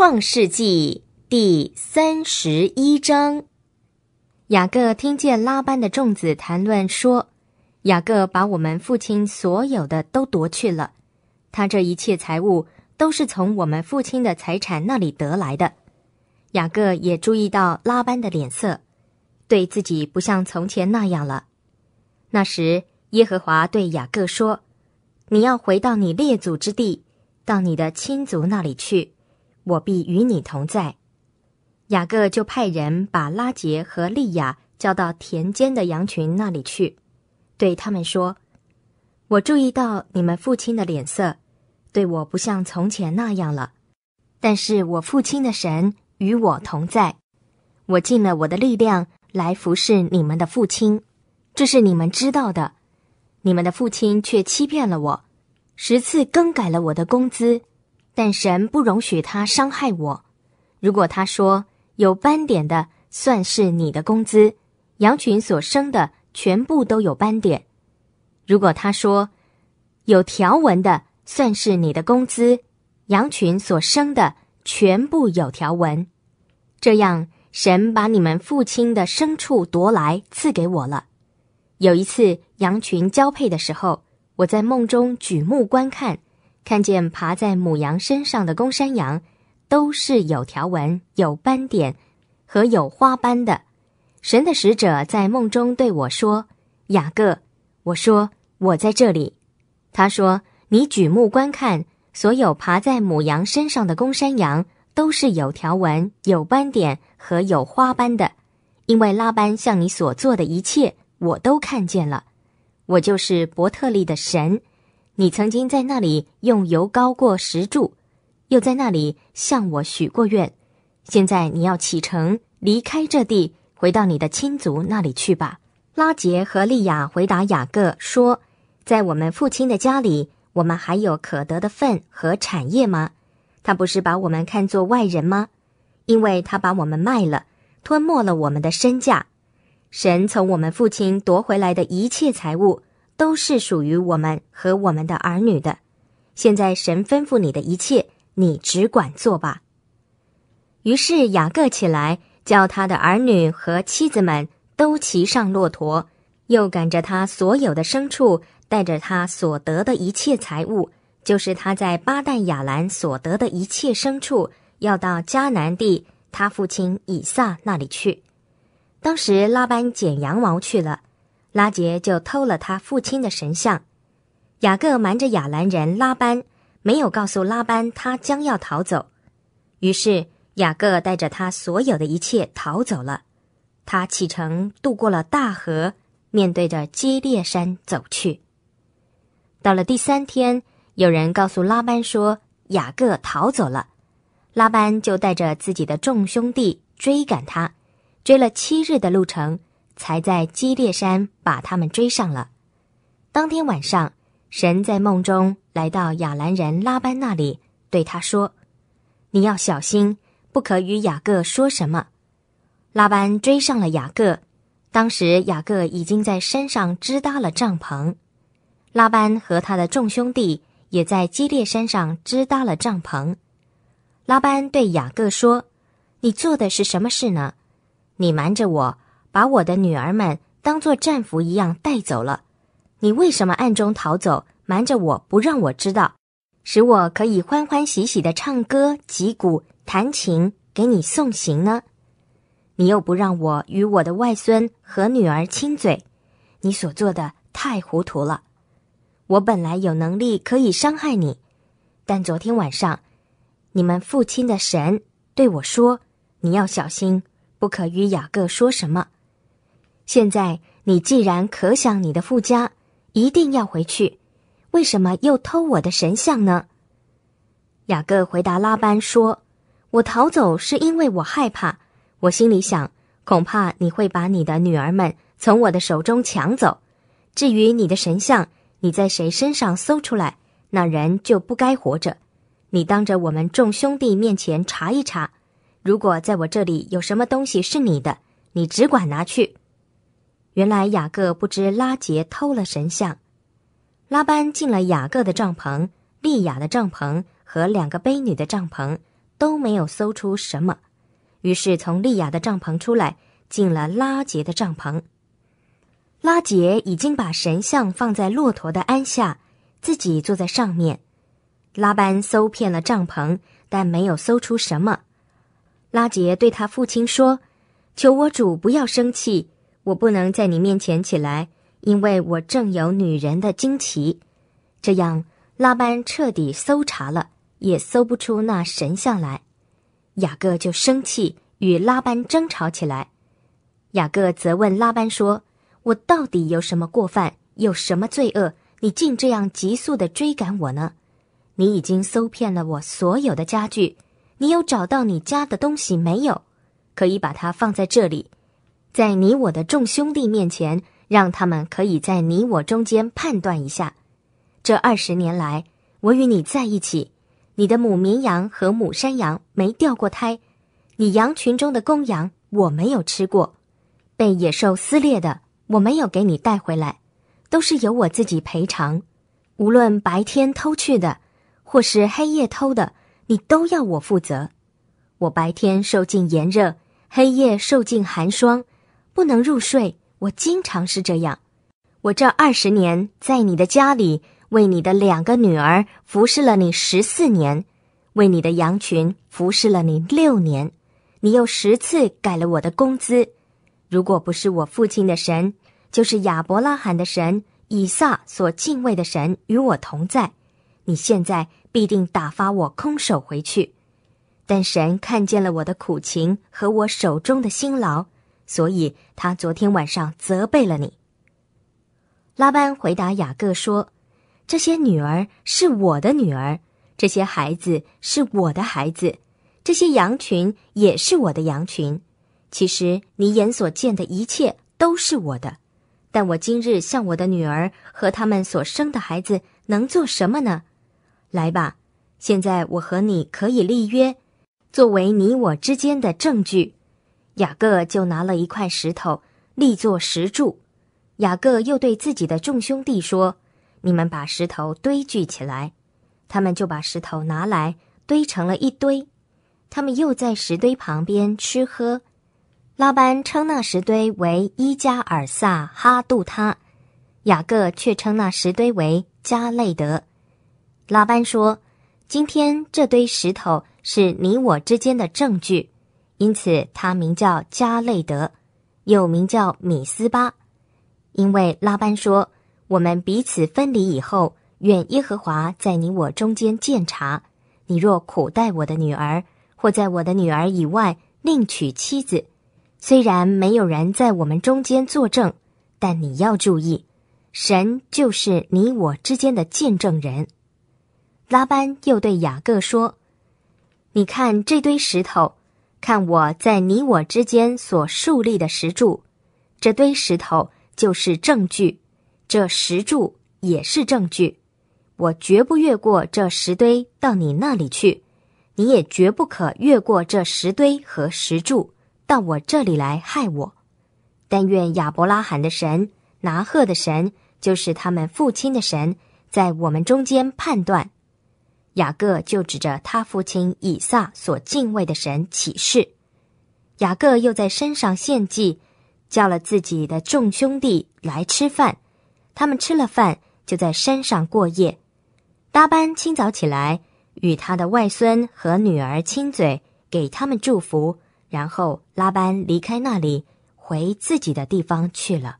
创世纪第三十一章，雅各听见拉班的众子谈论说：“雅各把我们父亲所有的都夺去了，他这一切财物都是从我们父亲的财产那里得来的。”雅各也注意到拉班的脸色，对自己不像从前那样了。那时，耶和华对雅各说：“你要回到你列祖之地，到你的亲族那里去。”我必与你同在。雅各就派人把拉杰和利亚叫到田间的羊群那里去，对他们说：“我注意到你们父亲的脸色，对我不像从前那样了。但是我父亲的神与我同在，我尽了我的力量来服侍你们的父亲，这是你们知道的。你们的父亲却欺骗了我，十次更改了我的工资。”但神不容许他伤害我。如果他说有斑点的算是你的工资，羊群所生的全部都有斑点；如果他说有条纹的算是你的工资，羊群所生的全部有条纹。这样，神把你们父亲的牲畜夺来赐给我了。有一次，羊群交配的时候，我在梦中举目观看。看见爬在母羊身上的公山羊，都是有条纹、有斑点和有花斑的。神的使者在梦中对我说：“雅各，我说我在这里。”他说：“你举目观看，所有爬在母羊身上的公山羊都是有条纹、有斑点和有花斑的，因为拉班向你所做的一切，我都看见了。我就是伯特利的神。”你曾经在那里用油膏过石柱，又在那里向我许过愿，现在你要启程离开这地，回到你的亲族那里去吧。拉杰和利亚回答雅各说：“在我们父亲的家里，我们还有可得的份和产业吗？他不是把我们看作外人吗？因为他把我们卖了，吞没了我们的身价。神从我们父亲夺回来的一切财物。”都是属于我们和我们的儿女的。现在神吩咐你的一切，你只管做吧。于是雅各起来，叫他的儿女和妻子们都骑上骆驼，又赶着他所有的牲畜，带着他所得的一切财物，就是他在巴旦亚兰所得的一切牲畜，要到迦南地他父亲以撒那里去。当时拉班剪羊毛去了。拉杰就偷了他父亲的神像，雅各瞒着亚兰人拉班，没有告诉拉班他将要逃走。于是雅各带着他所有的一切逃走了，他启程渡过了大河，面对着基列山走去。到了第三天，有人告诉拉班说雅各逃走了，拉班就带着自己的众兄弟追赶他，追了七日的路程。才在基列山把他们追上了。当天晚上，神在梦中来到雅兰人拉班那里，对他说：“你要小心，不可与雅各说什么。”拉班追上了雅各，当时雅各已经在山上支搭了帐篷。拉班和他的众兄弟也在基列山上支搭了帐篷。拉班对雅各说：“你做的是什么事呢？你瞒着我。”把我的女儿们当作战俘一样带走了，你为什么暗中逃走，瞒着我不让我知道，使我可以欢欢喜喜的唱歌、击鼓、弹琴给你送行呢？你又不让我与我的外孙和女儿亲嘴，你所做的太糊涂了。我本来有能力可以伤害你，但昨天晚上，你们父亲的神对我说：“你要小心，不可与雅各说什么。”现在你既然可想你的富家，一定要回去，为什么又偷我的神像呢？雅各回答拉班说：“我逃走是因为我害怕，我心里想，恐怕你会把你的女儿们从我的手中抢走。至于你的神像，你在谁身上搜出来，那人就不该活着。你当着我们众兄弟面前查一查，如果在我这里有什么东西是你的，你只管拿去。”原来雅各不知拉杰偷了神像，拉班进了雅各的帐篷、利雅的帐篷和两个卑女的帐篷，都没有搜出什么，于是从利雅的帐篷出来，进了拉杰的帐篷。拉杰已经把神像放在骆驼的鞍下，自己坐在上面。拉班搜遍了帐篷，但没有搜出什么。拉杰对他父亲说：“求我主不要生气。”我不能在你面前起来，因为我正有女人的惊奇。这样，拉班彻底搜查了，也搜不出那神像来。雅各就生气，与拉班争吵起来。雅各责问拉班说：“我到底有什么过犯，有什么罪恶，你竟这样急速地追赶我呢？你已经搜遍了我所有的家具，你有找到你家的东西没有？可以把它放在这里。”在你我的众兄弟面前，让他们可以在你我中间判断一下。这二十年来，我与你在一起，你的母绵羊和母山羊没掉过胎，你羊群中的公羊我没有吃过，被野兽撕裂的我没有给你带回来，都是由我自己赔偿。无论白天偷去的，或是黑夜偷的，你都要我负责。我白天受尽炎热，黑夜受尽寒霜。不能入睡，我经常是这样。我这二十年在你的家里为你的两个女儿服侍了你十四年，为你的羊群服侍了你六年，你又十次改了我的工资。如果不是我父亲的神，就是亚伯拉罕的神，以撒所敬畏的神与我同在，你现在必定打发我空手回去。但神看见了我的苦情和我手中的辛劳。所以他昨天晚上责备了你。拉班回答雅各说：“这些女儿是我的女儿，这些孩子是我的孩子，这些羊群也是我的羊群。其实你眼所见的一切都是我的。但我今日向我的女儿和他们所生的孩子能做什么呢？来吧，现在我和你可以立约，作为你我之间的证据。”雅各就拿了一块石头立作石柱。雅各又对自己的众兄弟说：“你们把石头堆聚起来。”他们就把石头拿来堆成了一堆。他们又在石堆旁边吃喝。拉班称那石堆为伊加尔萨哈杜他，雅各却称那石堆为加肋德。拉班说：“今天这堆石头是你我之间的证据。”因此，他名叫加肋德，又名叫米斯巴，因为拉班说：“我们彼此分离以后，愿耶和华在你我中间鉴察。你若苦待我的女儿，或在我的女儿以外另娶妻子，虽然没有人在我们中间作证，但你要注意，神就是你我之间的见证人。”拉班又对雅各说：“你看这堆石头。”看我在你我之间所树立的石柱，这堆石头就是证据，这石柱也是证据。我绝不越过这石堆到你那里去，你也绝不可越过这石堆和石柱到我这里来害我。但愿亚伯拉罕的神、拿赫的神，就是他们父亲的神，在我们中间判断。雅各就指着他父亲以撒所敬畏的神起誓。雅各又在山上献祭，叫了自己的众兄弟来吃饭。他们吃了饭，就在山上过夜。搭班清早起来，与他的外孙和女儿亲嘴，给他们祝福，然后拉班离开那里，回自己的地方去了。